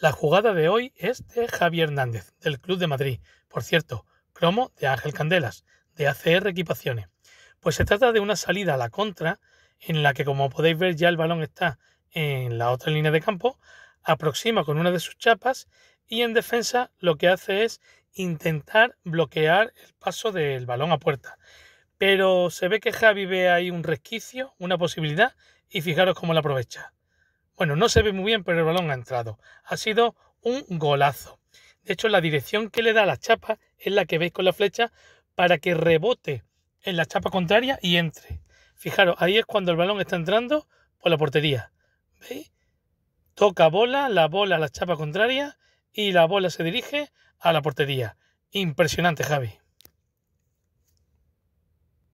La jugada de hoy es de Javier Hernández, del Club de Madrid. Por cierto, cromo de Ángel Candelas, de ACR Equipaciones. Pues se trata de una salida a la contra, en la que como podéis ver ya el balón está en la otra línea de campo, aproxima con una de sus chapas y en defensa lo que hace es intentar bloquear el paso del balón a puerta. Pero se ve que Javi ve ahí un resquicio, una posibilidad, y fijaros cómo la aprovecha. Bueno, no se ve muy bien, pero el balón ha entrado. Ha sido un golazo. De hecho, la dirección que le da a la chapa es la que veis con la flecha para que rebote en la chapa contraria y entre. Fijaros, ahí es cuando el balón está entrando por la portería. ¿Veis? Toca bola, la bola a la chapa contraria y la bola se dirige a la portería. Impresionante, Javi.